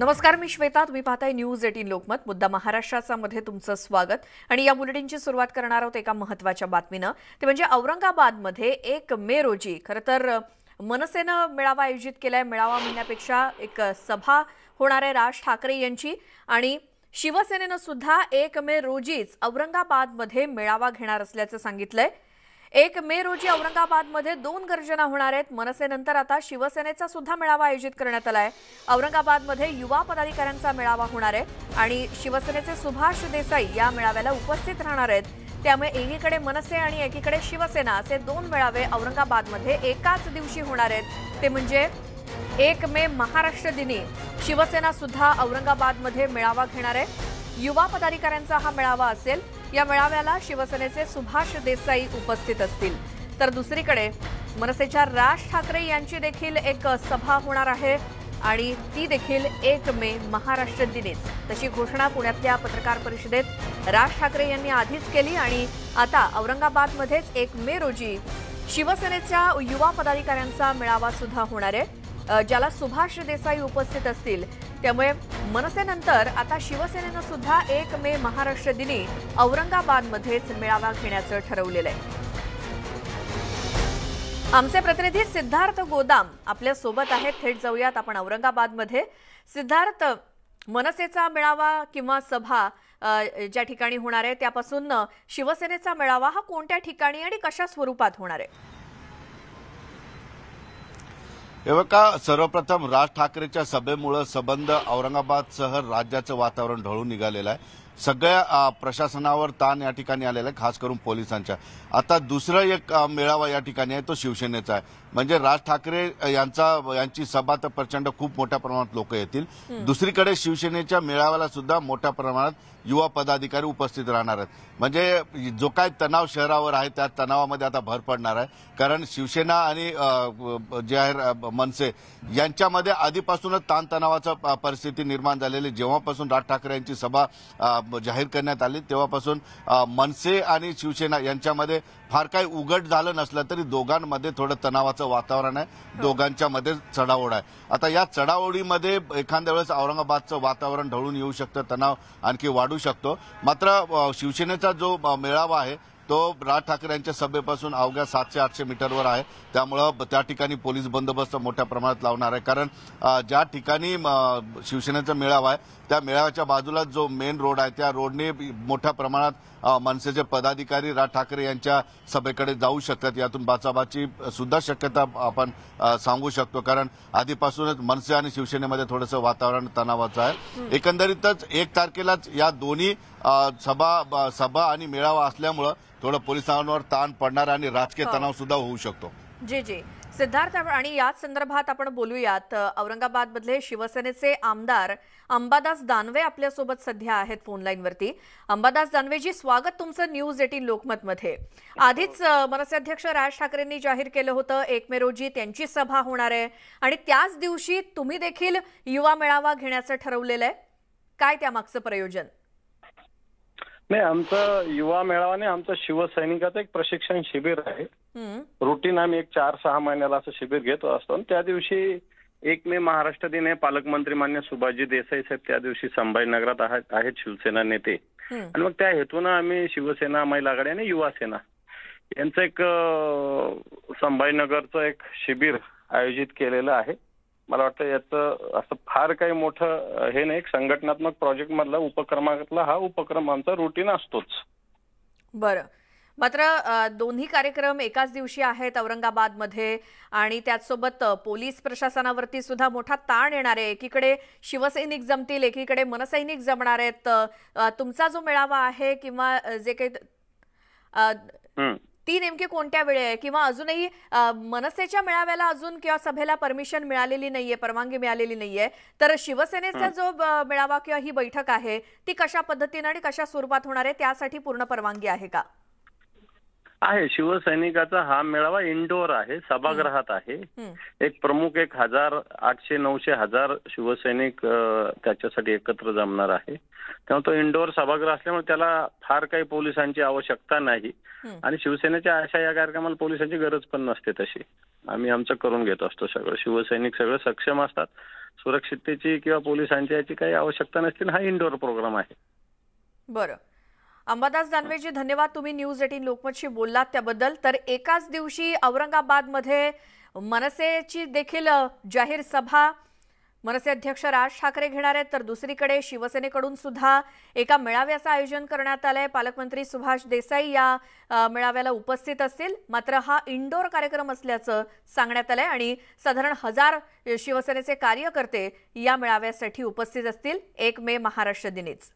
नमस्कार मी श्वेता तुम्ही पाहताय न्यूज एटीन लोकमत मुद्दा महाराष्ट्राचा मध्ये तुमचं स्वागत आणि या बुलेटिनची सुरुवात करणार आहोत एका महत्वाच्या बातमीनं ते म्हणजे औरंगाबादमध्ये एक मे रोजी खरं तर मनसेनं मेळावा आयोजित केलाय मेळावा म्हणण्यापेक्षा एक सभा होणार आहे राज ठाकरे यांची आणि शिवसेनेनं सुद्धा एक मे रोजीच औरंगाबादमध्ये मेळावा घेणार असल्याचं सांगितलंय एक मे रोजी औरंगाबादमध्ये दोन गर्जना होणार आहेत मनसेनंतर आता शिवसेनेचा सुद्धा मेळावा आयोजित करण्यात आला आहे औरंगाबादमध्ये युवा पदाधिकाऱ्यांचा मेळावा होणार आहे आणि शिवसेनेचे सुभाष देसाई या मेळाव्याला उपस्थित राहणार आहेत त्यामुळे एकीकडे मनसे आणि एकीकडे शिवसेना असे दोन मेळावे औरंगाबादमध्ये एकाच दिवशी होणार आहेत ते म्हणजे एक मे महाराष्ट्र दिनी शिवसेना सुद्धा औरंगाबादमध्ये मेळावा घेणार आहे युवा पदाधिकाऱ्यांचा हा मेळावा असेल या मेळाव्याला शिवसेनेचे सुभाष देसाई उपस्थित असतील तर दुसरीकडे मनसेच्या राज ठाकरे यांची देखील एक सभा होणार आहे आणि ती देखील एक मे महाराष्ट्र दिनेच तशी घोषणा पुण्यातल्या पत्रकार परिषदेत राज ठाकरे यांनी आधीच केली आणि आता औरंगाबादमध्येच एक मे रोजी शिवसेनेच्या युवा पदाधिकाऱ्यांचा मेळावा सुद्धा होणार आहे ज्याला सुभाष देसाई उपस्थित असतील त्यामुळे मनसेनंतर आता शिवसेनेनं सुद्धा एक मे महाराष्ट्र दिनी औरंगाबादमध्येच मेळावा घेण्याचं ठरवलेलं आहे आमचे प्रतिनिधी सिद्धार्थ गोदाम आपल्या सोबत आहेत थेट जाऊयात आपण औरंगाबादमध्ये सिद्धार्थ मनसेचा मेळावा किंवा सभा ज्या ठिकाणी होणार आहे त्यापासून शिवसेनेचा मेळावा हा कोणत्या ठिकाणी आणि कशा स्वरूपात होणार आहे एवढं का सर्वप्रथम राज ठाकरेच्या सभेमुळे संबंध औरंगाबादसह राज्याचं वातावरण ढळून निघालेलं आहे सगळ्या प्रशासनावर ताण या ठिकाणी आलेला आहे खास करून पोलिसांच्या आता दुसरा एक मेळावा या ठिकाणी आहे तो शिवसेनेचा आहे म्हणजे राज ठाकरे यांचा यांची सभा तर प्रचंड खूप मोठ्या प्रमाणात लोक येतील दुसरीकडे शिवसेनेच्या मेळाव्याला सुद्धा मोठ्या प्रमाणात युवा पदाधिकारी उपस्थित राहणार आहेत म्हणजे जो काय तणाव शहरावर आहे त्या तणावामध्ये आता भर पडणार आहे कारण शिवसेना आणि जे आहे मनसे यांच्यामध्ये आधीपासूनच ताणतणावाचा परिस्थिती निर्माण झालेली जेव्हापासून राज ठाकरे यांची सभा जाहीर करण्यात आली तेव्हापासून मनसे आणि शिवसेना यांच्यामध्ये फार काही उघड झालं नसलं तरी दोघांमध्ये थोडं तणावाचं वातावरण आहे हो. दोघांच्या मध्ये चढाओढ आहे आता या चढाओढीमध्ये एखाद्या वेळेस औरंगाबादचं वातावरण ढळून येऊ शकतं तणाव आणखी वाढू शकतो मात्र शिवसेनेचा जो मेळावा आहे तो राज ठाकरे यांच्या सभेपासून अवघ्या सातशे आठशे मीटरवर आहे त्यामुळं त्या ठिकाणी पोलीस बंदोबस्त मोठ्या प्रमाणात लावणार आहे कारण ज्या ठिकाणी शिवसेनेचा मेळावा आहे त्या मेळाव्याच्या बाजूला जो मेन रोड आहे त्या रोडने मोठ्या प्रमाणात मनसेचे पदाधिकारी राज ठाकरे यांच्या सभेकडे जाऊ शकतात यातून बाचाबाची सुद्धा शक्यता आपण सांगू शकतो कारण आधीपासूनच मनसे आणि शिवसेनेमध्ये थोडंसं वातावरण तणावाचं आहे एकंदरीतच एक तारखेलाच या दोन्ही सभा सभा आणि मेळावा असल्यामुळं थोडं पोलिसांवर ताण पडणार आणि राजकीय हो. तणाव सुद्धा होऊ शकतो जी जी सिद्धार्थ आणि याच संदर्भात आपण बोलूयात औरंगाबाद मधले शिवसेनेचे आमदार अंबादास दानवे आपल्यासोबत सध्या आहेत फोनलाईनवरती अंबादास दानवेजी स्वागत तुमचं न्यूज एटीन लोकमतमध्ये आधीच मनसे अध्यक्ष राज ठाकरेंनी जाहीर केलं होतं एक मे रोजी त्यांची सभा होणार आहे आणि त्याच दिवशी तुम्ही देखील युवा मेळावा घेण्याचं ठरवलेलं आहे काय त्यामागचं प्रयोजन नाही आमचं युवा मेळावाने आमचं शिवसैनिकाचं एक प्रशिक्षण शिबिर आहे रुटीन आम्ही एक चार सहा महिन्याला असं शिबिर घेतो असतो आणि त्या दिवशी एक मे महाराष्ट्र दिन हे पालकमंत्री मान्य सुभाषजी देसाई साहेब त्या दिवशी संभाजीनगरात आहेत शिवसेना नेते आणि मग त्या हेतून आम्ही शिवसेना महिला आणि युवा सेना यांचं एक संभाजीनगरचं एक शिबिर आयोजित केलेलं आहे मला वाटतं याचं असं फार काही मोठं हे नाही संघटनात्मक प्रोजेक्ट मधला उपक्रमातला हा उपक्रम आमचा रुटीन असतोच बरं मात्र दोन्ही कार्यक्रम एकाच दिवशी आहेत औरंगाबादमध्ये आणि त्याचसोबत पोलीस प्रशासनावरती सुद्धा मोठा ताण येणार आहे एकीकडे शिवसैनिक जमतील एकीकडे मनसैनिक जमणार आहेत तुमचा जो मेळावा आहे किंवा जे काही ती नेमकी कोणत्या वेळे आहे किंवा अजूनही मनसेच्या मेळाव्याला अजून किंवा सभेला परमिशन मिळालेली नाहीये परवानगी मिळालेली नाहीये तर शिवसेनेचा जो मेळावा किंवा ही बैठक आहे ती कशा पद्धतीने आणि कशा स्वरूपात होणार आहे त्यासाठी पूर्ण परवानगी आहे का आहे शिवसैनिकाचा हा मेळावा इनडोअर आहे सभागृहात आहे एक प्रमुख एक हजार आठशे नऊशे हजार शिवसैनिक त्याच्यासाठी एकत्र जमणार आहे त्यामुळे तो इनडोअर सभागृह असल्यामुळे त्याला फार काही पोलिसांची आवश्यकता नाही आणि शिवसेनेच्या अशा या कार्यक्रमाला पोलिसांची गरज पण नसते तशी आम्ही आमचं करून घेत असतो सगळं शिवसैनिक सगळे सक्षम असतात सुरक्षिततेची किंवा पोलिसांची याची काही आवश्यकता नसते हा इनडोअर प्रोग्राम आहे बरं अंबादास दानवेजी धन्यवाद तुम्ही न्यूज एटीन लोकमतशी बोललात त्याबद्दल तर एकाच दिवशी औरंगाबादमध्ये मनसेची देखील जाहीर सभा मनसे अध्यक्ष राज ठाकरे घेणार आहेत तर दुसरीकडे शिवसेनेकडून सुद्धा एका मेळाव्याचं आयोजन करण्यात आलं आहे पालकमंत्री सुभाष देसाई या मेळाव्याला उपस्थित असतील मात्र हा इंडोर कार्यक्रम असल्याचं सांगण्यात आलंय आणि साधारण हजार शिवसेनेचे कार्यकर्ते या मेळाव्यासाठी उपस्थित असतील एक मे महाराष्ट्र दिनीच